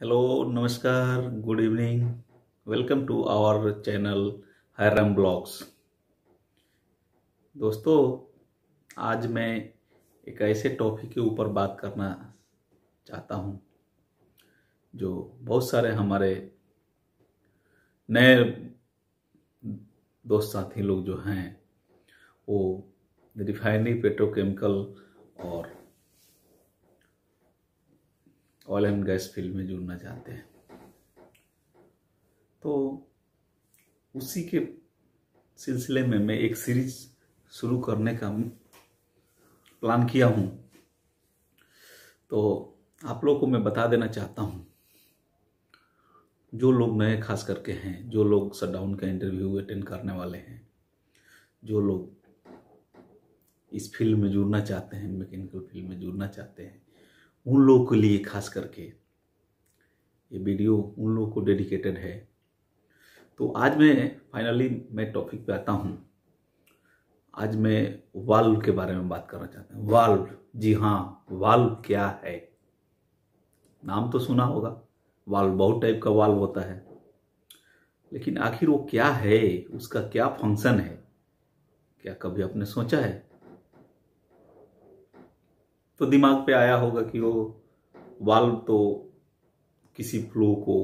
hello नमस्कार good evening welcome to our channel हैरम blogs दोस्तों आज मैं एक ऐसे टॉपिक के ऊपर बात करना चाहता हूँ जो बहुत सारे हमारे नए दोस्त साथी लोग जो हैं वो रिफाइनरी पेट्रोकेमिकल और ऑयल एंड गैस फील्ड में जुड़ना चाहते हैं तो उसी के सिलसिले में मैं एक सीरीज शुरू करने का प्लान किया हूँ तो आप लोगों को मैं बता देना चाहता हूँ जो लोग नए खास करके हैं जो लोग शटडाउन का इंटरव्यू अटेंड करने वाले हैं जो लोग इस फील्ड में जुड़ना चाहते हैं मैकेनिकल फील्ड में जुड़ना चाहते हैं उन लोगों के लिए खास करके ये वीडियो उन लोगों को डेडिकेटेड है तो आज मैं फाइनली मैं टॉपिक पे आता हूँ आज मैं वाल्व के बारे में बात करना चाहता हूँ वाल्व जी हाँ वाल्व क्या है नाम तो सुना होगा वाल्व बहुत टाइप का वाल्व होता है लेकिन आखिर वो क्या है उसका क्या फंक्शन है क्या कभी आपने सोचा है तो दिमाग पे आया होगा कि वो वाल्व तो किसी फ्लो को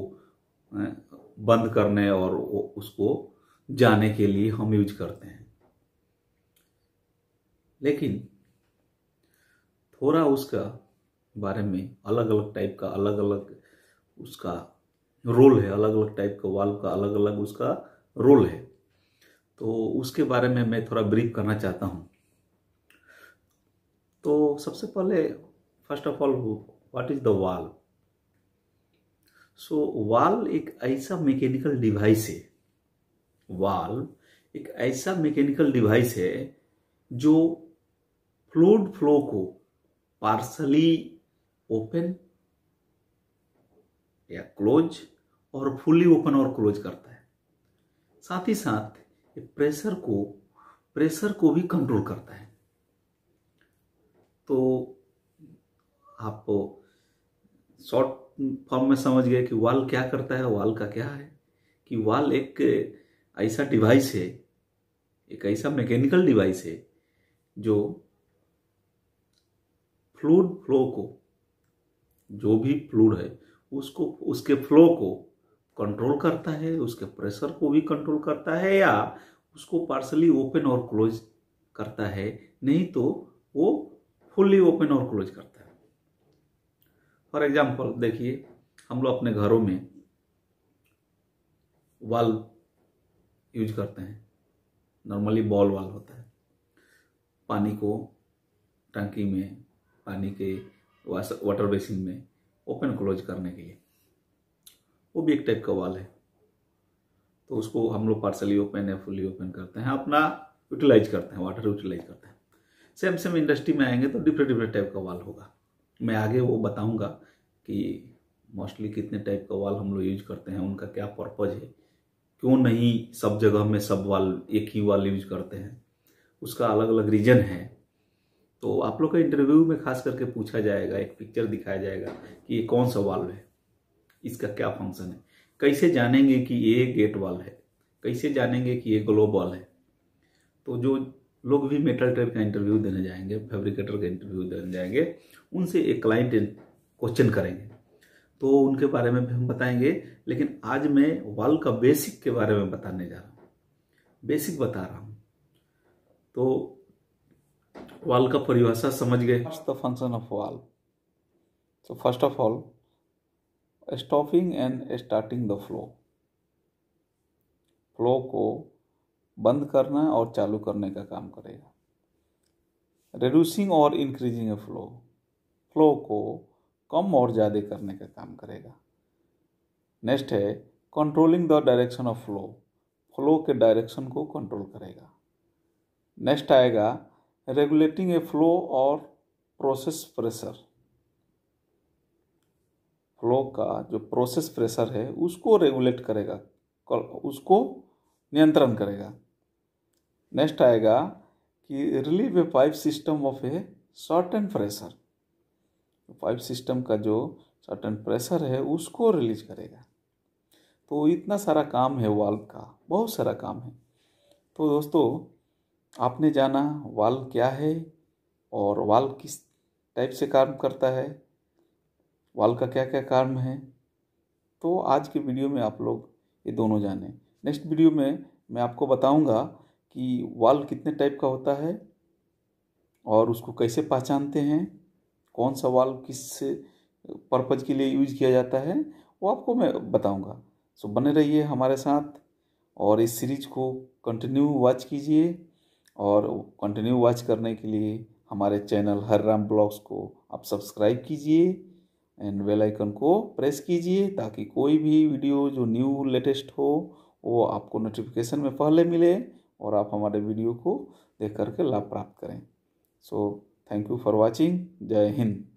बंद करने और उसको जाने के लिए हम यूज करते हैं लेकिन थोड़ा उसका बारे में अलग अलग टाइप का अलग अलग उसका रोल है अलग अलग टाइप का वाल्व का अलग अलग उसका रोल है तो उसके बारे में मैं थोड़ा ब्रीफ करना चाहता हूँ तो सबसे पहले first of all what is the valve so वाल एक ऐसा मैकेनिकल डिवाइस है वाल एक ऐसा मैकेनिकल डिवाइस है जो फ्लूड फ्लो को पार्सली ओपन या क्लोज और फुली ओपन और क्लोज करता है साथ ही साथ प्रेशर को प्रेशर को भी कंट्रोल करता है तो आप शॉर्ट फॉर्म में समझ गए कि वाल क्या करता है वाल का क्या है कि वाल एक ऐसा डिवाइस है एक ऐसा मैकेनिकल डिवाइस है जो फ्लूड फ्लो को जो भी फ्लूड है उसको उसके फ्लो को कंट्रोल करता है उसके प्रेशर को भी कंट्रोल करता है या उसको पार्सली ओपन और क्लोज करता है नहीं तो फुल्ली ओपन और क्लोज करता है फॉर एग्जाम्पल देखिए हम लोग अपने घरों में वाल यूज करते हैं नॉर्मली बॉल वाल होता है पानी को टंकी में पानी के वाटर बेसिन में ओपन क्लोज करने के लिए वो भी एक टाइप का वाल है तो उसको हम लोग पार्सली ओपन या फुली ओपन करते हैं अपना यूटिलाइज करते हैं वाटर यूटिलाइज करते हैं सेम सेम इंडस्ट्री में आएंगे तो डिफरेंट डिफरेंट टाइप का वाल होगा मैं आगे वो बताऊंगा कि मोस्टली कितने टाइप का वाल हम लोग यूज करते हैं उनका क्या पर्पज है क्यों नहीं सब जगह में सब वाल एक ही वाल यूज करते हैं उसका अलग अलग रीजन है तो आप लोग का इंटरव्यू में खास करके पूछा जाएगा एक पिक्चर दिखाया जाएगा कि ये कौन सा वाल है इसका क्या फंक्शन है कैसे जानेंगे कि ये गेट वाल है कैसे जानेंगे कि ये ग्लोब वाल है तो जो लोग भी मेटल ट्रेप का इंटरव्यू देने जाएंगे फैब्रिकेटर का इंटरव्यू देने जाएंगे उनसे एक क्लाइंट क्वेश्चन करेंगे तो उनके बारे में भी हम बताएंगे लेकिन आज मैं वाल का बेसिक के बारे में बताने जा रहा हूँ बेसिक बता रहा हूँ तो वाल का परिभाषा समझ गए the function of valve so first of all stopping and starting the flow flow को बंद करना और चालू करने का काम करेगा रिड्यूसिंग और इंक्रीजिंग ए फ्लो फ्लो को कम और ज़्यादा करने का काम करेगा नेक्स्ट है controlling the direction of flow flow के डायरेक्शन को कंट्रोल करेगा नेक्स्ट आएगा रेगुलेटिंग ए फ्लो और प्रोसेस प्रेशर फ्लो का जो प्रोसेस प्रेशर है उसको रेगुलेट करेगा उसको नियंत्रण करेगा नेक्स्ट आएगा कि relieve a pipe system of a short and pressure pipe system का जो शॉर्ट एंड प्रेशर है उसको रिलीज करेगा तो इतना सारा काम है वाल्व का बहुत सारा काम है तो दोस्तों आपने जाना वाल्व क्या है और वाल्व किस टाइप से काम करता है वाल्व का क्या क्या काम है तो आज के वीडियो में आप लोग ये दोनों जाने नेक्स्ट वीडियो में मैं आपको बताऊंगा कि वाल्व कितने टाइप का होता है और उसको कैसे पहचानते हैं कौन सा वाल्व किस पर्पज़ के लिए यूज किया जाता है वो आपको मैं बताऊंगा सो बने रहिए हमारे साथ और इस सीरीज को कंटिन्यू वॉच कीजिए और कंटिन्यू वॉच करने के लिए हमारे चैनल हर राम ब्लॉग्स को आप सब्सक्राइब कीजिए एंड बेल आइकन को प्रेस कीजिए ताकि कोई भी वीडियो जो न्यू लेटेस्ट हो वो आपको नोटिफिकेशन में पहले मिले और आप हमारे वीडियो को देख करके लाभ प्राप्त करें so thank you for watching जय हिंद